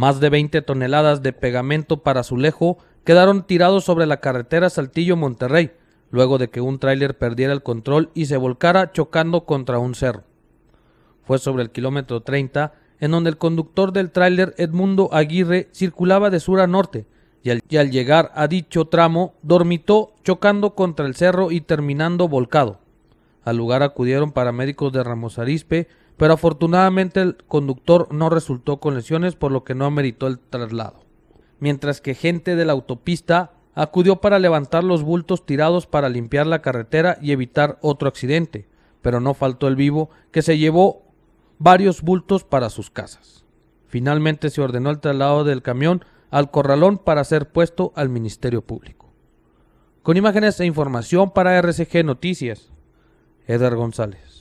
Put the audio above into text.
Más de 20 toneladas de pegamento para azulejo quedaron tirados sobre la carretera Saltillo-Monterrey, luego de que un tráiler perdiera el control y se volcara chocando contra un cerro. Fue sobre el kilómetro 30 en donde el conductor del tráiler Edmundo Aguirre circulaba de sur a norte y al, y al, llegar a dicho tramo dormitó chocando contra el cerro y terminando volcado. Al lugar acudieron paramédicos de Ramos Arispe, pero afortunadamente el conductor no resultó con lesiones, por lo que no ameritó el traslado. Mientras que gente de la autopista acudió para levantar los bultos tirados para limpiar la carretera y evitar otro accidente, pero no faltó el vivo que se llevó varios bultos para sus casas. Finalmente se ordenó el traslado del camión al corralón para ser puesto al Ministerio Público. Con imágenes e información para RCG Noticias, Edgar González.